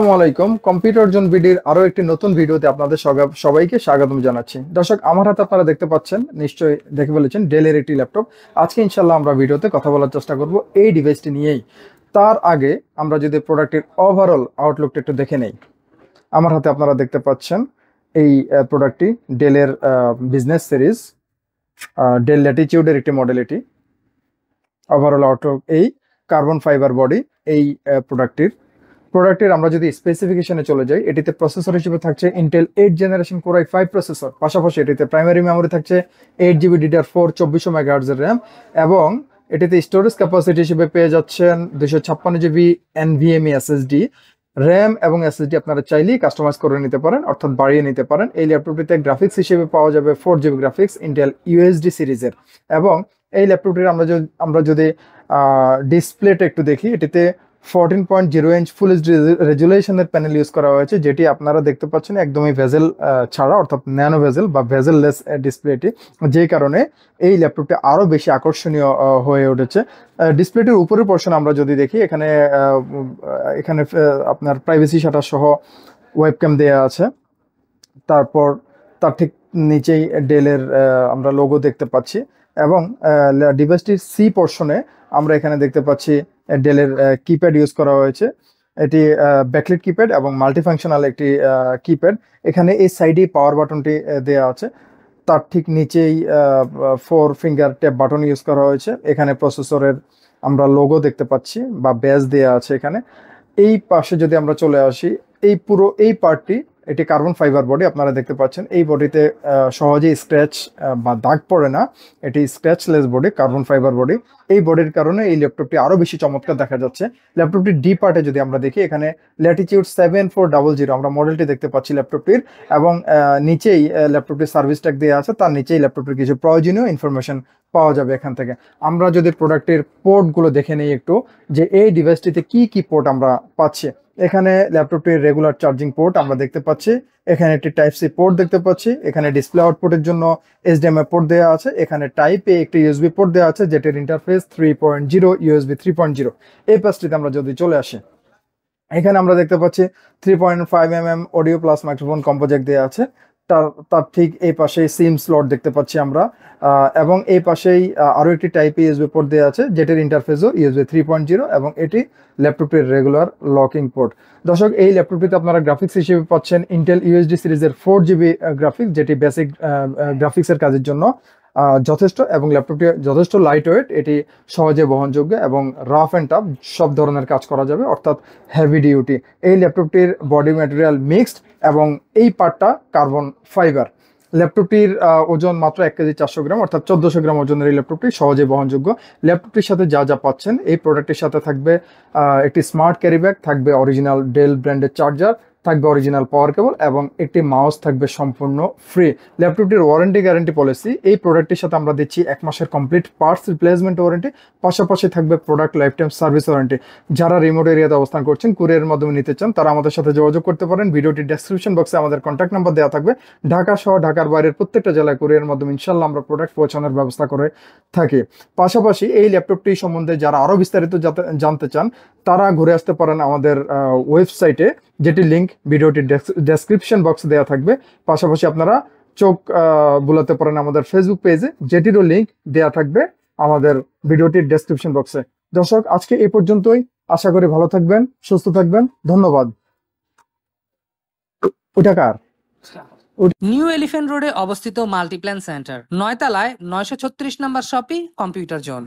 আলাইকুম computer zone বিডির আরও একটি নতুন ভিডিওতে আপনাদের সবাইকে স্বাগতম জানাচ্ছি দর্শক আমার হাতে আপনারা দেখতে পাচ্ছেন নিশ্চয়ই দেখে বলেছেন ডেলের একটি ল্যাপটপ আজকে ইনশাল্লাহ আমরা ভিডিওতে কথা বলার চেষ্টা করব এই ডিভাইসটি নিয়েই তার আগে আমরা যদি প্রোডাক্টের ওভারঅল আউটলুকটা একটু দেখে নেই আমার হাতে আপনারা দেখতে পাচ্ছেন এই প্রোডাক্টটি ডেলের বিজনেস সিরিজ ডেল ল্যাটিচিউডের একটি মডেল এটি ওভারঅল আউটলুক এই কার্বন ফাইবার বডি এই প্রোডাক্টটির প্রোডাক্টের আমরা যদি স্পেসিফিকেশনে চলে যাই এটিতে প্রসেসর হিসেবে থাকছে Intel eight generation core i five processor পাশাপাশি এটিতে প্রাইমারি মেমোরি থাকছে এইট জিবি ডিডার ফোর চব্বিশশো মেগাহার্জের র্যাম এবং এটিতে স্টোরেজ ক্যাপাসিটি হিসেবে পেয়ে যাচ্ছেন দুশো ছাপ্পান্ন জিবি এনভিএমই এসএসডি র্যাম এবং এসএসডি আপনারা চাইলেই কাস্টমাইজ করে নিতে পারেন অর্থাৎ বাড়িয়ে নিতে পারেন এই ল্যাপটপটিতে গ্রাফিক্স হিসেবে পাওয়া যাবে four GB graphics Intel UHD সিরিজের এবং এই ল্যাপটপটির আমরা যদি আমরা যদি ডিসপ্লেটা একটু দেখি এটিতে fourteen point zero inch full H রেজুলেশনের প্যানেল ইউজ করা হয়েছে যেটি আপনারা দেখতে পাচ্ছেন একদমই ভেজেল ছাড়া অর্থাৎ ন্যানো ভেজেল বা ভেজেললেস ডিসপ্লেটি যে কারণে এই ল্যাপটপটি আরও বেশি আকর্ষণীয় হয়ে উঠেছে ডিসপ্লেটির উপরের পোর্শন আমরা যদি দেখি এখানে এখানে আপনার প্রাইভেসি শাটার সহ ওয়েবক্যাম দেওয়া আছে তারপর তার ঠিক নিচেই ডেলের আমরা লোগো দেখতে পাচ্ছি এবং ডিভাইসটির সি পোর্শনে আমরা এখানে দেখতে পাচ্ছি ডেলের কিপ্যাড ইউজ করা হয়েছে এটি ব্যাকলেট কিপ্যাড এবং মাল্টিফাংশনাল একটি কিপ্যাড এখানে এই সাইডেই পাওয়ার বাটনটি দেওয়া আছে তার ঠিক নিচেই four finger tap button use করা হয়েছে এখানে প্রসেসরের আমরা লোগো দেখতে পাচ্ছি বা ব্যাজ দেওয়া আছে এখানে এই পাশে যদি আমরা চলে আসি এই পুরো এই পার্টটি এটি কার্বন ফাইবার বডি আপনারা দেখতে পাচ্ছেন এই বডিতে সহজে স্ক্র্যাচ বা দাগ পড়ে না এটি scratchless body carbon fibre body এই বডির কারণে এই ল্যাপটপটি আরও বেশি চমৎকার দেখা যাচ্ছে ল্যাপটপটি ডি পার্টে যদি আমরা দেখি এখানে Latitude seven four double zero আমরা মডেলটি দেখতে পাচ্ছি ল্যাপটপটির এবং নিচেই ল্যাপটপটির সার্ভিস ট্যাগ দেওয়া আছে তার নিচেই ল্যাপটপটির কিছু প্রয়োজনীয় ইনফরমেশন পাওয়া যাবে এখান থেকে আমরা যদি প্রোডাক্টের পোর্টগুলো দেখে নিই একটু যে এই ডিভাইসটিতে কি কি পোর্ট আমরা পাচ্ছি এখানে ল্যাপটপটির রেগুলার চার্জিং পোর্ট আমরা দেখতে পাচ্ছি এখানে একটি টাইপ সি পোর্ট দেখতে পাচ্ছি এখানে ডিসপ্লে এর জন্য এস ডি এইচডিএমআই পোর্ট দেওয়া আছে এখানে টাইপ এ একটি ইউএসবি পোর্ট দেওয়া আছে যেটির interface three point zero USB three point zero এই পাশটিতে আমরা যদি চলে আসি এখানে আমরা দেখতে পাচ্ছি three point five M M audio plus microphone combo jack দেওয়া আছে তার ঠিক এই পাশে সিম স্লট দেখতে পাচ্ছি আমরা এবং এই পাশেই আরও একটি টাইপ ইউএসবি পোর্ট দেওয়া আছে যেটির ইন্টারফেসও ইউএসবি থ্রি পয়েন্ট জিরো এবং এটি ল্যাপটপের রেগুলার লকিং পোর্ট দর্শক এই ল্যাপটপটিতে আপনারা গ্রাফিক্স হিসেবে পাচ্ছেন ইন্টেল ইউএসডি সিরিজের ফোর জিবি গ্রাফিক্স যেটি বেসিক গ্রাফিক্সের কাজের জন্য যথেষ্ট এবং ল্যাপটপটি যথেষ্ট লাইট ওয়েট এটি সহজে বহনযোগ্য এবং রাফ অ্যান্ড টাফ সব ধরনের কাজ করা যাবে অর্থাৎ হেভি ডিউটি এই ল্যাপটপটির বডি ম্যাটেরিয়াল মিক্সড এবং এই পার্টটা কার্বন ফাইবার ল্যাপটপটির ওজন মাত্র এক কেজি চারশো গ্রাম অর্থাৎ চোদ্দোশো গ্রাম ওজনের এই ল্যাপটপটি সহজে বহনযোগ্য ল্যাপটপটির সাথে যা যা পাচ্ছেন এই প্রোডাক্টের সাথে থাকবে একটি স্মার্ট ক্যারিব্যাগ থাকবে অরিজিনাল ডেল ব্র্যান্ডের চার্জার থাকবে অরিজিনাল পাওয়ার কেবল এবং একটি মাউস থাকবে সম্পূর্ণ ফ্রি ল্যাপটপটির ওয়ারেন্টি গ্যারেন্টি পলিসি এই প্রোডাক্টটির সাথে আমরা দিচ্ছি এক মাসের কমপ্লিট পার্টস রিপ্লেসমেন্ট ওয়ারেন্টি পাশাপাশি থাকবে product lifetime service warranty যারা রিমোট এরিয়াতে অবস্থান করছেন কুরিয়ারের মাধ্যমে নিতে চান তারা আমাদের সাথে যোগাযোগ করতে পারেন ভিডিওটি ডেসক্রিপশন বক্সে আমাদের কন্ট্যাক্ট নাম্বার দেওয়া থাকবে ঢাকা সহ ঢাকার বাইরের প্রত্যেকটা জেলায় কুরিয়ারের মাধ্যমে ইনশাল্লাহ আমরা প্রোডাক্ট পৌঁছানোর ব্যবস্থা করে থাকি পাশাপাশি এই ল্যাপটপটি সম্বন্ধে যারা আরও বিস্তারিত জানতে চান তারা ঘুরে আসতে পারেন আমাদের ওয়েবসাইটে যেটি লিঙ্ক ভিডিওটির ডেসক্রিপশন বক্স দেওয়া থাকবে পাশাপাশি আপনারা চোখ বুলাতে পারেন আমাদের ফেসবুক পেজে যেটিরও লিঙ্ক দেওয়া থাকবে আমাদের ভিডিওটির ডেসক্রিপশন বক্সে দর্শক আজকে এ পর্যন্তই আশা করি ভালো থাকবেন সুস্থ থাকবেন ধন্যবাদ ওটাকার নিউ এলিফেন্ট রোডে অবস্থিত মাল্টিপ্ল্যান সেন্টার নয়তলায় নয়শো ছত্রিশ নম্বর শপি কম্পিউটার জোন